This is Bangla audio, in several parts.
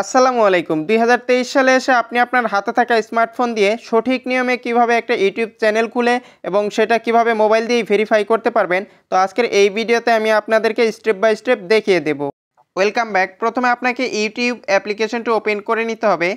আসসালামু আলাইকুম দুই সালে এসে আপনি আপনার হাতে থাকা স্মার্টফোন দিয়ে সঠিক নিয়মে কিভাবে একটা ইউটিউব চ্যানেল খুলে এবং সেটা কিভাবে মোবাইল দিয়ে ভেরিফাই করতে পারবেন তো আজকের এই ভিডিওতে আমি আপনাদেরকে স্টেপ বাই স্টেপ দেখিয়ে দেব ওয়েলকাম ব্যাক প্রথমে আপনাকে ইউটিউব অ্যাপ্লিকেশনটি ওপেন করে নিতে হবে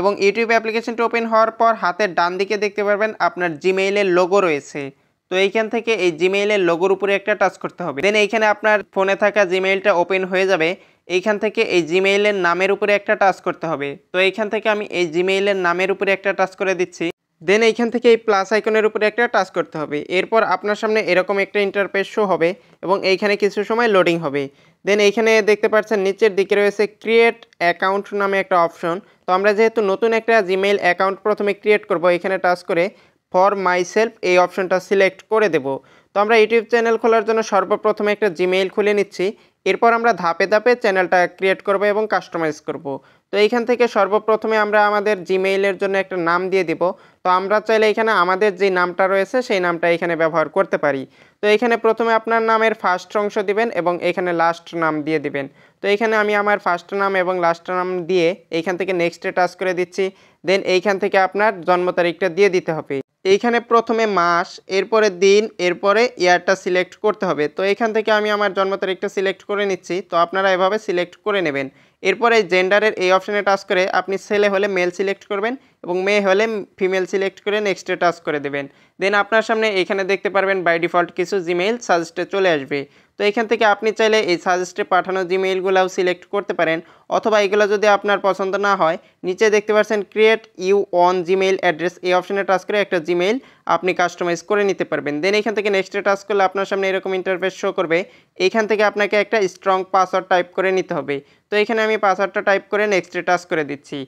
এবং ইউটিউব অ্যাপ্লিকেশনটি ওপেন হওয়ার পর হাতের ডান দিকে দেখতে পারবেন আপনার জিমেইলের লোগো রয়েছে তো এইখান থেকে এই জিমেইলের লোগোর উপরে একটা টাচ করতে হবে দেন এইখানে আপনার ফোনে থাকা জিমেইলটা ওপেন হয়ে যাবে এইখান থেকে এই জিমেইলের নামের উপরে একটা টাচ করতে হবে তো এইখান থেকে আমি এই জিমেইলের নামের উপরে একটা টাচ করে দিচ্ছি দেন এইখান থেকে এই প্লাস আইকনের উপরে একটা টাচ করতে হবে এরপর আপনার সামনে এরকম একটা ইন্টারফেস শো হবে এবং এইখানে কিছু সময় লোডিং হবে দেন এইখানে দেখতে পাচ্ছেন নিচের দিকে রয়েছে ক্রিয়েট অ্যাকাউন্ট নামে একটা অপশন তো আমরা যেহেতু নতুন একটা জিমেইল অ্যাকাউন্ট প্রথমে ক্রিয়েট করব এখানে টাচ করে ফর মাইসেলফ এই অপশনটা সিলেক্ট করে দেব তো আমরা ইউটিউব চ্যানেল খোলার জন্য সর্বপ্রথমে একটা জিমেইল খুলে নিচ্ছি এরপর আমরা ধাপে ধাপে চ্যানেলটা ক্রিয়েট করব এবং কাস্টমাইজ করব তো এইখান থেকে সর্বপ্রথমে আমরা আমাদের জিমেইলের জন্য একটা নাম দিয়ে দিব তো আমরা চাইলে এখানে আমাদের যে নামটা রয়েছে সেই নামটা এখানে ব্যবহার করতে পারি তো এখানে প্রথমে আপনার নামের ফার্স্ট অংশ দিবেন এবং এখানে লাস্ট নাম দিয়ে দিবেন তো এখানে আমি আমার ফার্স্ট নাম এবং লাস্ট নাম দিয়ে এইখান থেকে নেক্সটে টাচ করে দিচ্ছি দেন এইখান থেকে আপনার জন্ম তারিখটা দিয়ে দিতে হবে এইখানে প্রথমে মাস এরপরে দিন এরপরে ইয়ারটা সিলেক্ট করতে হবে তো এখান থেকে আমি আমার জন্ম তারিখটা সিলেক্ট করে নিচ্ছি তো আপনারা এভাবে সিলেক্ট করে নেবেন এরপরে জেন্ডারের এই অপশানে টাচ করে আপনি ছেলে হলে মেল সিলেক্ট করবেন এবং মেয়ে হলে ফিমেল সিলেক্ট করে নেক্সটে টাচ করে দেবেন দেন আপনার সামনে এখানে দেখতে পারবেন বাই ডিফল্ট কিছু জিমেইল সাজেস্টে চলে আসবে তো এখান থেকে আপনি চাইলে এই সাজেস্টে পাঠানো জিমেইলগুলাও সিলেক্ট করতে পারেন অথবা এগুলো যদি আপনার পছন্দ না হয় নিচে দেখতে পাচ্ছেন create your own Gmail address এই অপশানে টাচ করে একটা জিমেইল আপনি কাস্টমাইজ করে নিতে পারবেন দেন এখান থেকে নেক্সটে টাচ করলে আপনার সামনে এরকম ইন্টারফেস শো করবে এখান থেকে আপনাকে একটা স্ট্রং পাসওয়ার্ড টাইপ করে নিতে হবে তো এখানে আমি পাসওয়ার্ডটা টাইপ করে নেক্সটে টাচ করে দিচ্ছি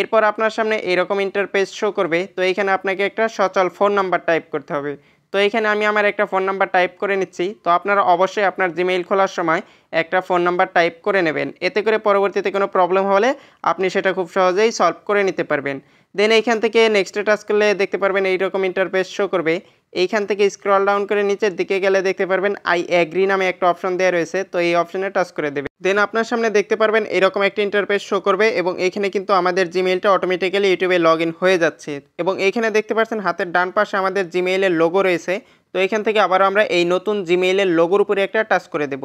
এরপর আপনার সামনে এরকম ইন্টারপেজ শো করবে তো এখানে আপনাকে একটা সচল ফোন নাম্বার টাইপ করতে হবে তো এখানে আমি আমার একটা ফোন নাম্বার টাইপ করে নিচ্ছি তো আপনারা অবশ্যই আপনার জিমেইল খোলার সময় একটা ফোন নাম্বার টাইপ করে নেবেন এতে করে পরবর্তীতে কোনো প্রবলেম হলে আপনি সেটা খুব সহজেই সলভ করে নিতে পারবেন দেন এইখান থেকে নেক্সটে টাচ করলে দেখতে পারবেন এইরকম ইন্টারফেস শো করবে এইখান থেকে স্ক্রল ডাউন করে নিচের দিকে গেলে দেখতে পারবেন আই অ্যাগ্রি নামে একটা অপশন দেওয়া রয়েছে তো এই অপশনে টাচ করে দেবে দেন আপনার সামনে দেখতে পারবেন এরকম একটা ইন্টারফেস শো করবে এবং এখানে কিন্তু আমাদের জিমেইলটা অটোমেটিক্যালি ইউটিউবে লগ হয়ে যাচ্ছে এবং এখানে দেখতে পাচ্ছেন হাতের ডান পাশে আমাদের জিমেইলের লোগো রয়েছে তো এখান থেকে আবার আমরা এই নতুন জিমেইলের লোগোর উপরে একটা টাচ করে দেব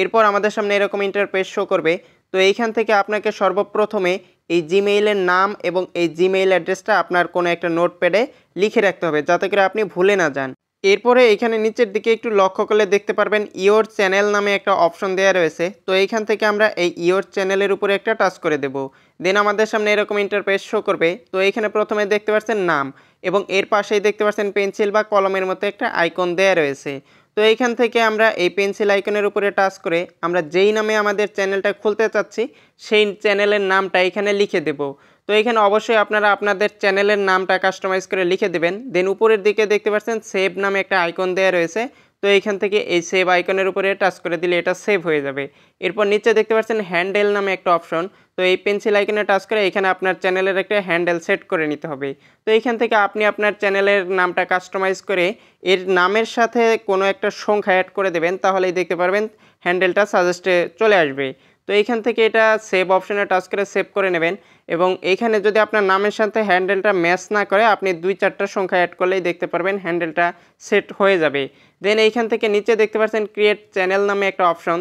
এরপর আমাদের সামনে এরকম ইন্টারফেস শো করবে তো এইখান থেকে আপনাকে সর্বপ্রথমে এই জিমেইলের নাম এবং এই জিমেইল অ্যাড্রেসটা আপনার কোনো একটা নোটপ্যাডে লিখে রাখতে হবে যাতে করে আপনি ভুলে না যান এরপরে এখানে নিচের দিকে একটু লক্ষ্য করলে দেখতে পারবেন ইয়োর চ্যানেল নামে একটা অপশন দেওয়া রয়েছে তো এইখান থেকে আমরা এই ইয়োর চ্যানেলের উপরে একটা টাচ করে দেব দেন আমাদের সামনে এরকম ইন্টারপ্রেস শো করবে তো এখানে প্রথমে দেখতে পাচ্ছেন নাম এবং এর পাশেই দেখতে পাচ্ছেন পেন্সিল বা কলমের মতো একটা আইকন দেয়া রয়েছে তো এইখান থেকে আমরা এই পেন্সিল আইকনের উপরে টাচ করে আমরা যেই নামে আমাদের চ্যানেলটা খুলতে চাচ্ছি সেই চ্যানেলের নামটা এখানে লিখে দেব তো এখানে অবশ্যই আপনারা আপনাদের চ্যানেলের নামটা কাস্টমাইজ করে লিখে দেবেন দেন উপরের দিকে দেখতে পাচ্ছেন সেভ নামে একটা আইকন দেওয়া রয়েছে তো এইখান থেকে এই সেভ আইকনের উপরে টাচ করে দিলে এটা সেভ হয়ে যাবে এরপর নিচে দেখতে পাচ্ছেন হ্যান্ডেল নামে একটা অপশন তো এই পেন্সিল আইকনে টাচ করে এখানে আপনার চ্যানেলের একটা হ্যান্ডেল সেট করে নিতে হবে তো এইখান থেকে আপনি আপনার চ্যানেলের নামটা কাস্টমাইজ করে এর নামের সাথে কোনো একটা সংখ্যা অ্যাড করে দেবেন তাহলেই দেখতে পারবেন হ্যান্ডেলটা সাজেস্টে চলে আসবে তো এইখান থেকে এটা সেভ অপশানে টাচ করে সেভ করে নেবেন এবং এইখানে যদি আপনার নামের সাথে হ্যান্ডেলটা ম্যাচ না করে আপনি দুই চারটা সংখ্যা অ্যাড করলেই দেখতে পারবেন হ্যান্ডেলটা সেট হয়ে যাবে দেন এইখান থেকে নিচে দেখতে পাচ্ছেন ক্রিয়েট চ্যানেল নামে একটা অপশন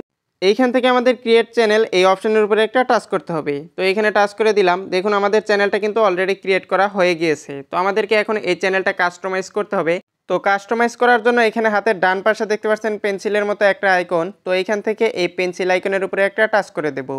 এইখান থেকে আমাদের ক্রিয়েট চ্যানেল এই অপশনের উপরে একটা টাচ করতে হবে তো এখানে টাচ করে দিলাম দেখুন আমাদের চ্যানেলটা কিন্তু অলরেডি ক্রিয়েট করা হয়ে গিয়েছে তো আমাদেরকে এখন এই চ্যানেলটা কাস্টমাইজ করতে হবে তো কাস্টমাইজ করার জন্য এখানে হাতের ডান পাশে দেখতে পাচ্ছেন পেন্সিলের মতো একটা আইকন তো এইখান থেকে এই পেন্সিল আইকনের উপরে একটা টাচ করে দেব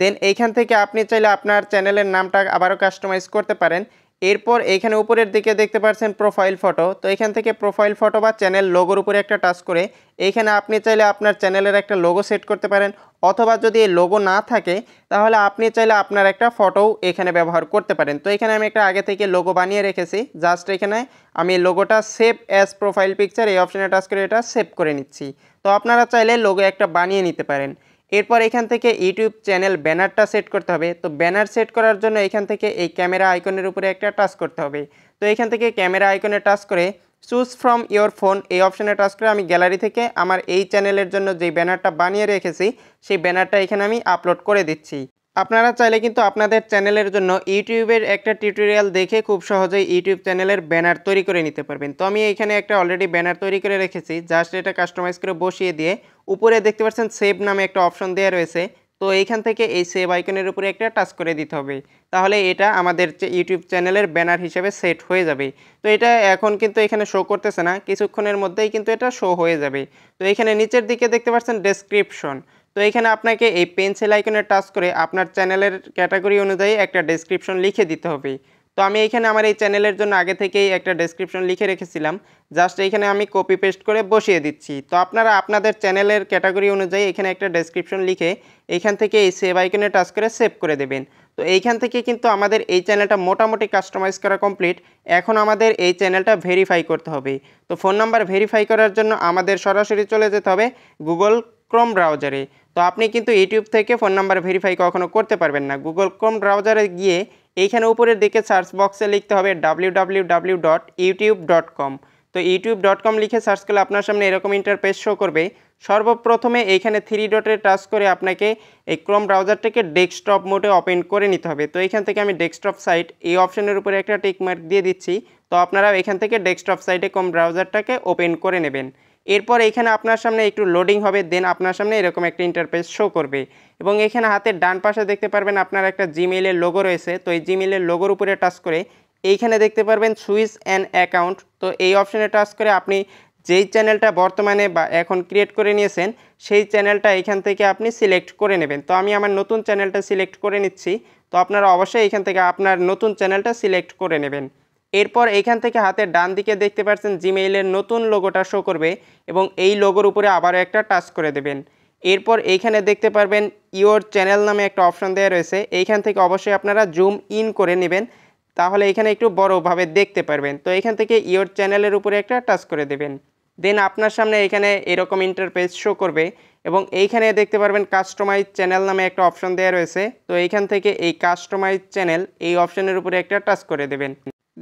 দেন এইখান থেকে আপনি চাইলে আপনার চ্যানেলের নামটা আবারও কাস্টমাইজ করতে পারেন এরপর এখানে উপরের দিকে দেখতে পাচ্ছেন প্রোফাইল ফটো তো এখান থেকে প্রোফাইল ফটো বা চ্যানেল লোগোর উপরে একটা টাচ করে এখানে আপনি চাইলে আপনার চ্যানেলের একটা লোগো সেট করতে পারেন অথবা যদি এই লোগো না থাকে তাহলে আপনি চাইলে আপনার একটা ফটোও এখানে ব্যবহার করতে পারেন তো এখানে আমি একটা আগে থেকে লোগো বানিয়ে রেখেছি জাস্ট এখানে আমি লোগোটা সেভ অ্যাজ প্রোফাইল পিকচার এই অপশানে টাচ করে এটা সেভ করে নিচ্ছি তো আপনারা চাইলে লোগো একটা বানিয়ে নিতে পারেন এরপর এখান থেকে ইউটিউব চ্যানেল ব্যানারটা সেট করতে হবে তো ব্যানার সেট করার জন্য এখান থেকে এই ক্যামেরা আইকনের উপরে একটা টাচ করতে হবে তো এখান থেকে ক্যামেরা আইকনে টাচ করে চুজ ফ্রম ইয়োর ফোন এই অপশানে টাচ করে আমি গ্যালারি থেকে আমার এই চ্যানেলের জন্য যে ব্যানারটা বানিয়ে রেখেছি সেই ব্যানারটা এখানে আমি আপলোড করে দিচ্ছি আপনারা চাইলে কিন্তু আপনাদের চ্যানেলের জন্য ইউটিউবের একটা টিউটোরিয়াল দেখে খুব সহজেই ইউটিউব চ্যানেলের ব্যানার তৈরি করে নিতে পারবেন তো আমি এখানে একটা অলরেডি ব্যানার তৈরি করে রেখেছি জাস্ট এটা কাস্টমাইজ করে বসিয়ে দিয়ে উপরে দেখতে পাচ্ছেন সেভ নামে একটা অপশন দেওয়া রয়েছে তো এইখান থেকে এই সেভ আইকনের উপরে একটা টাচ করে দিতে হবে তাহলে এটা আমাদের ইউটিউব চ্যানেলের ব্যানার হিসেবে সেট হয়ে যাবে তো এটা এখন কিন্তু এখানে শো করতেছে না কিছুক্ষণের মধ্যেই কিন্তু এটা শো হয়ে যাবে তো এখানে নিচের দিকে দেখতে পাচ্ছেন ডেসক্রিপশন তো এখানে আপনাকে এই পেন্সিল আইকনে টাচ করে আপনার চ্যানেলের ক্যাটাগরি অনুযায়ী একটা ডেসক্রিপশন লিখে দিতে হবে তো আমি এখানে আমার এই চ্যানেলের জন্য আগে থেকেই একটা ডেসক্রিপশন লিখে রেখেছিলাম জাস্ট এখানে আমি কপি পেস্ট করে বসিয়ে দিচ্ছি তো আপনারা আপনাদের চ্যানেলের ক্যাটাগরি অনুযায়ী এখানে একটা ডেসক্রিপশন লিখে এখান থেকে এই সেভ আইকনে টাচ করে সেভ করে দেবেন তো এইখান থেকে কিন্তু আমাদের এই চ্যানেলটা মোটামুটি কাস্টমাইজ করা কমপ্লিট এখন আমাদের এই চ্যানেলটা ভেরিফাই করতে হবে তো ফোন নাম্বার ভেরিফাই করার জন্য আমাদের সরাসরি চলে যেতে হবে গুগল ক্রোম ব্রাউজারে তো আপনি কিন্তু ইউটিউব থেকে ফোন নাম্বার ভেরিফাই কখনো করতে পারবেন না গুগল ক্রোম ব্রাউজারে গিয়ে এইখানে উপরের দিকে সার্চ বক্সে লিখতে হবে W W W dot YouTube dot com তো ইউটিউব ডট কম লিখে সার্চ করলে আপনার সামনে এরকম ইন্টারপেস শো করবে সর্বপ্রথমে এইখানে থ্রি ডটের টাচ করে আপনাকে এই ক্রোম ব্রাউজারটাকে ডেস্কটপ মোডে ওপেন করে নিতে হবে তো এইখান থেকে আমি ডেস্কটপ সাইট এই অপশনের উপরে একটা টেকমার্ক দিয়ে দিচ্ছি তো আপনারা এখান থেকে ডেস্কটপ সাইটে ক্রোম ব্রাউজারটাকে ওপেন করে নেবেন এরপর এখানে আপনার সামনে একটু লোডিং হবে দেন আপনার সামনে এরকম একটা ইন্টারফেস শো করবে এবং এখানে হাতের ডান পাশে দেখতে পারবেন আপনার একটা জিমেইলের লোগো রয়েছে তো এই জিমেইলের লোগোর উপরে টাচ করে এইখানে দেখতে পারবেন সুইচ অ্যান্ড অ্যাকাউন্ট তো এই অপশানে টাচ করে আপনি যেই চ্যানেলটা বর্তমানে বা এখন ক্রিয়েট করে নিয়েছেন সেই চ্যানেলটা এখান থেকে আপনি সিলেক্ট করে নেবেন তো আমি আমার নতুন চ্যানেলটা সিলেক্ট করে নিচ্ছি তো আপনারা অবশ্যই এখান থেকে আপনার নতুন চ্যানেলটা সিলেক্ট করে নেবেন এরপর এইখান থেকে হাতের ডান দিকে দেখতে পাচ্ছেন জিমেইলের নতুন লোগোটা শো করবে এবং এই লোগোর উপরে আবারও একটা টাচ করে দেবেন এরপর এইখানে দেখতে পারবেন ইওর চ্যানেল নামে একটা অপশন দেওয়া রয়েছে এইখান থেকে অবশ্যই আপনারা জুম ইন করে নেবেন তাহলে এখানে একটু বড়োভাবে দেখতে পারবেন তো এখান থেকে ইওর চ্যানেলের উপরে একটা টাচ করে দেবেন দেন আপনার সামনে এখানে এরকম ইন্টারপেজ শো করবে এবং এইখানে দেখতে পারবেন কাস্টমাইজ চ্যানেল নামে একটা অপশন দেওয়া রয়েছে তো এইখান থেকে এই কাস্টমাইজ চ্যানেল এই অপশানের উপরে একটা টাচ করে দেবেন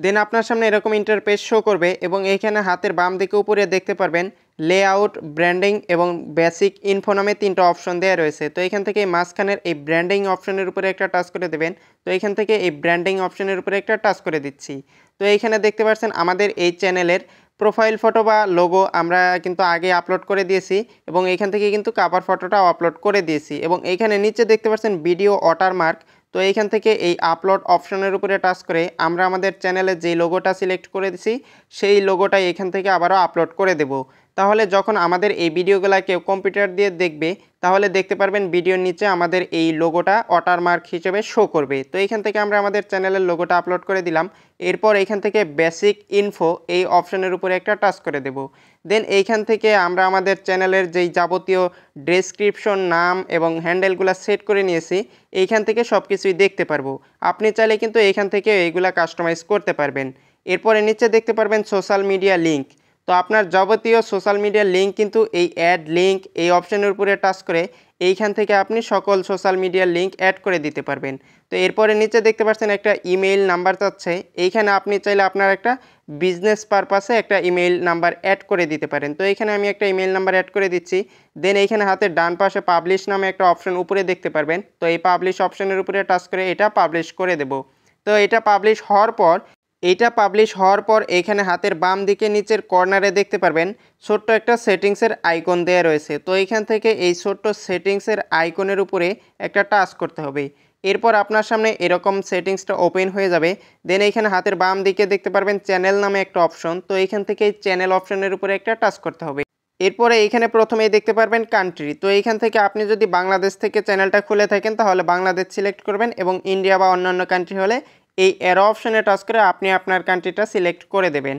দেন আপনার সামনে এরকম ইন্টারপেজ শো করবে এবং এইখানে হাতের বাম দিকে উপরে দেখতে পারবেন লেআউট ব্র্যান্ডিং এবং বেসিক ইনফো নামে তিনটা অপশন দেওয়া রয়েছে তো এখান থেকে মাঝখানের এই ব্র্যান্ডিং অপশনের উপরে একটা টাচ করে দেবেন তো এখান থেকে এই ব্র্যান্ডিং অপশনের উপরে একটা টাচ করে দিচ্ছি তো এইখানে দেখতে পাচ্ছেন আমাদের এই চ্যানেলের প্রোফাইল ফটো বা লোগো আমরা কিন্তু আগে আপলোড করে দিয়েছি এবং এখান থেকে কিন্তু কাভার ফটোটাও আপলোড করে দিয়েছি এবং এখানে নিচে দেখতে পাচ্ছেন ভিডিও ওয়াটারমার্ক তো এইখান থেকে এই আপলোড অপশনের উপরে টাচ করে আমরা আমাদের চ্যানেলে যে লোগোটা সিলেক্ট করে দিছি সেই লোগোটাই এখান থেকে আবারও আপলোড করে দেব তাহলে যখন আমাদের এই ভিডিওগুলো কেউ কম্পিউটার দিয়ে দেখবে তাহলে দেখতে পারবেন ভিডিওর নিচে আমাদের এই লোগোটা ওয়াটারমার্ক হিসেবে শো করবে তো এখান থেকে আমরা আমাদের চ্যানেলের লোগোটা আপলোড করে দিলাম এরপর এইখান থেকে বেসিক ইনফো এই অপশনের উপরে একটা টাচ করে দেব দেন এইখান থেকে আমরা আমাদের চ্যানেলের যেই যাবতীয় ডেসক্রিপশন নাম এবং হ্যান্ডেলগুলো সেট করে নিয়েছি এইখান থেকে সব কিছুই দেখতে পারবো আপনি চাইলে কিন্তু এইখান থেকে এইগুলা কাস্টমাইজ করতে পারবেন এরপরে নিচে দেখতে পারবেন সোশ্যাল মিডিয়া লিঙ্ক তো আপনার যাবতীয় সোশ্যাল মিডিয়ার লিঙ্ক কিন্তু এই অ্যাড লিঙ্ক এই অপশানের উপরে টাচ করে এইখান থেকে আপনি সকল সোশ্যাল মিডিয়ার লিঙ্ক অ্যাড করে দিতে পারবেন তো এরপরে নিচে দেখতে পাচ্ছেন একটা ইমেইল নাম্বার চাচ্ছে এইখানে আপনি চাইলে আপনার একটা বিজনেস পারপাসে একটা ইমেইল নাম্বার অ্যাড করে দিতে পারেন তো এখানে আমি একটা ইমেইল নাম্বার অ্যাড করে দিচ্ছি দেন এইখানে হাতে ডান পাশে পাবলিশ নামে একটা অপশন উপরে দেখতে পারবেন তো এই পাবলিশ অপশনের উপরে টাচ করে এটা পাবলিশ করে দেব তো এটা পাবলিশ হওয়ার পর এটা পাবলিশ হওয়ার পর এখানে হাতের বাম দিকে নিচের কর্নারে দেখতে পারবেন ছোট্ট একটা সেটিংসের আইকন দেয়া রয়েছে তো এখান থেকে এই ছোট্ট সেটিংসের আইকনের উপরে একটা টাচ করতে হবে এরপর আপনার সামনে এরকম সেটিংসটা ওপেন হয়ে যাবে দেন এখানে হাতের বাম দিকে দেখতে পারবেন চ্যানেল নামে একটা অপশন তো এখান থেকে চ্যানেল অপশনের উপরে একটা টাচ করতে হবে এরপরে এখানে প্রথমেই দেখতে পারবেন কান্ট্রি তো এইখান থেকে আপনি যদি বাংলাদেশ থেকে চ্যানেলটা খুলে থাকেন তাহলে বাংলাদেশ সিলেক্ট করবেন এবং ইন্ডিয়া বা অন্যান্য কান্ট্রি হলে এই অ্যারো অপশনে টাচ করে আপনি আপনার কান্ট্রিটা সিলেক্ট করে দেবেন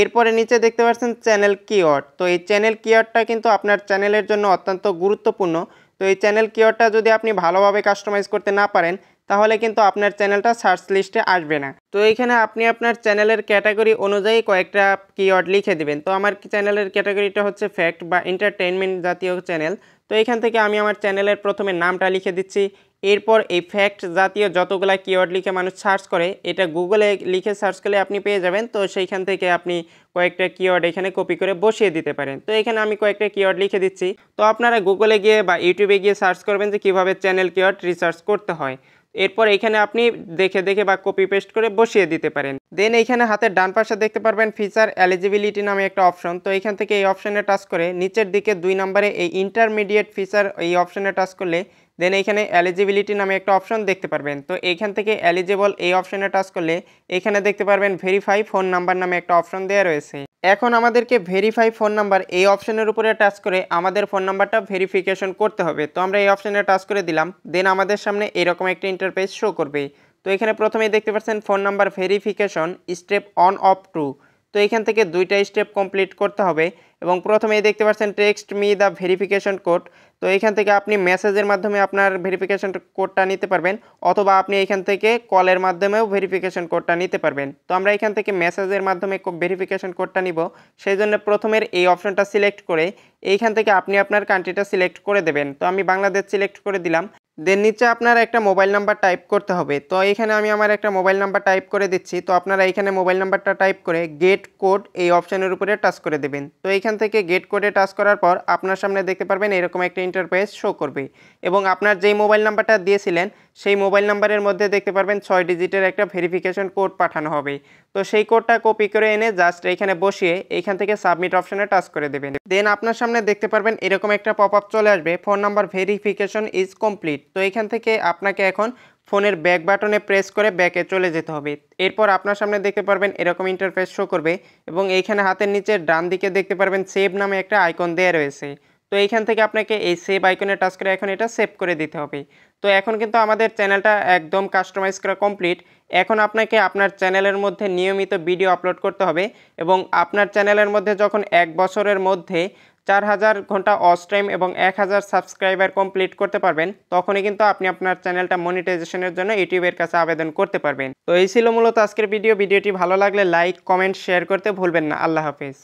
এরপরে নিচে দেখতে পাচ্ছেন চ্যানেল কিওয়ার্ড তো এই চ্যানেল কিওয়ার্ডটা কিন্তু আপনার চ্যানেলের জন্য অত্যন্ত গুরুত্বপূর্ণ তো এই চ্যানেল কিওয়ার্ডটা যদি আপনি ভালোভাবে কাস্টমাইজ করতে না পারেন তাহলে কিন্তু আপনার চ্যানেলটা সার্চ লিস্টে আসবে না তো এখানে আপনি আপনার চ্যানেলের ক্যাটাগরি অনুযায়ী কয়েকটা কিওয়ার্ড লিখে দিবেন তো আমার চ্যানেলের ক্যাটাগরিটা হচ্ছে ফ্যাক্ট বা এন্টারটেনমেন্ট জাতীয় চ্যানেল তো এখান থেকে আমি আমার চ্যানেলের প্রথমে নামটা লিখে দিচ্ছি এরপর এই ফ্যাক্ট জাতীয় যতগুলা কিওয়ার্ড লিখে মানুষ সার্চ করে এটা গুগলে লিখে সার্চ করলে আপনি পেয়ে যাবেন তো সেইখান থেকে আপনি কয়েকটা কিওয়ার্ড এখানে কপি করে বসিয়ে দিতে পারেন তো এখানে আমি কয়েকটা কিওয়ার্ড লিখে দিচ্ছি তো আপনারা গুগলে গিয়ে বা ইউটিউবে গিয়ে সার্চ করবেন যে কীভাবে চ্যানেল কিওয়ার্ড রিসার্চ করতে হয় এরপর এখানে আপনি দেখে দেখে বা কপি পেস্ট করে বসিয়ে দিতে পারেন দেন এখানে হাতের ডান পাশে দেখতে পারবেন ফিচার এলিজিবিলিটি নামে একটা অপশন তো এখান থেকে এই অপশনে টাচ করে নিচের দিকে দুই নম্বরে এই ইন্টারমিডিয়েট ফিচার এই অপশনে টাচ করলে দেন এইখানে এলিজিবিলিটি নামে একটা অপশন দেখতে পারবেন তো এইখান থেকে এলিজেবল এই অপশনে টাচ করলে এখানে দেখতে পারবেন ভেরিফাই ফোন নাম্বার নামে একটা অপশন দেওয়া রয়েছে এখন আমাদেরকে ভেরিফাই ফোন নাম্বার এই অপশনের উপরে টাচ করে আমাদের ফোন নাম্বারটা ভেরিফিকেশন করতে হবে তো আমরা এই অপশনে টাচ করে দিলাম দেন আমাদের সামনে এরকম একটা ইন্টারফেস শো করবে তো এখানে প্রথমেই দেখতে পাচ্ছেন phone number verification step on off two তো এখান থেকে দুইটা স্টেপ কমপ্লিট করতে হবে এবং প্রথমেই দেখতে পাচ্ছেন text me the verification code তো এইখান থেকে আপনি মেসেজের মাধ্যমে আপনার ভেরিফিকেশন কোডটা নিতে পারবেন অথবা আপনি এখান থেকে কলের মাধ্যমেও ভেরিফিকেশন কোডটা নিতে পারবেন তো আমরা এখান থেকে মেসেজের মাধ্যমে ভেরিফিকেশন কোডটা নিব সেই জন্য প্রথমের এই অপশনটা সিলেক্ট করে এইখান থেকে আপনি আপনার কান্ট্রিটা সিলেক্ট করে দেবেন তো আমি বাংলাদেশ সিলেক্ট করে দিলাম দেন নিচে আপনার একটা মোবাইল নাম্বার টাইপ করতে হবে তো এখানে আমি আমার একটা মোবাইল নাম্বার টাইপ করে দিচ্ছি তো আপনারা এখানে মোবাইল নাম্বারটা টাইপ করে গেট কোড এই অপশানের উপরে টাচ করে দেবেন তো এইখান থেকে গেট কোডে টাচ করার পর আপনার সামনে দেখতে পারবেন এরকম একটা ইন্টারফেস শো করবে এবং আপনার যেই মোবাইল নাম্বারটা দিয়েছিলেন সেই মোবাইল নাম্বারের মধ্যে দেখতে পারবেন ছয় ডিজিটের একটা ভেরিফিকেশন কোড পাঠানো হবে তো সেই কোডটা কপি করে এনে জাস্ট এখানে বসিয়ে এখান থেকে সাবমিট অপশানে টাচ করে দেবেন দেন আপনার সামনে দেখতে পারবেন এরকম একটা পপ আপ চলে আসবে phone number verification is complete তো এখান থেকে আপনাকে এখন ফোনের ব্যাক বাটনে প্রেস করে ব্যাকে চলে যেতে হবে এরপর আপনার সামনে দেখতে পারবেন এরকম ইন্টারফেস শো করবে এবং এইখানে হাতের নিচে ডান দিকে দেখতে পারবেন সেভ নামে একটা আইকন দেওয়া রয়েছে তো এইখান থেকে আপনাকে এই সেভ আইকনে টাচ করে এখন এটা সেভ করে দিতে হবে তো এখন কিন্তু আমাদের চ্যানেলটা একদম কাস্টমাইজ করা কমপ্লিট এখন আপনাকে আপনার চ্যানেলের মধ্যে নিয়মিত ভিডিও আপলোড করতে হবে এবং আপনার চ্যানেলের মধ্যে যখন এক বছরের মধ্যে চার হাজার ঘন্টা অস টাইম এবং এক হাজার সাবস্ক্রাইবার কমপ্লিট করতে পারবেন তখনই কিন্তু আপনি আপনার চ্যানেলটা মনিটাইজেশনের জন্য ইউটিউবের কাছে আবেদন করতে পারবেন তো এই ছিল মূলত আজকের ভিডিও ভিডিওটি ভালো লাগলে লাইক কমেন্ট শেয়ার করতে ভুলবেন না আল্লাহ হাফিজ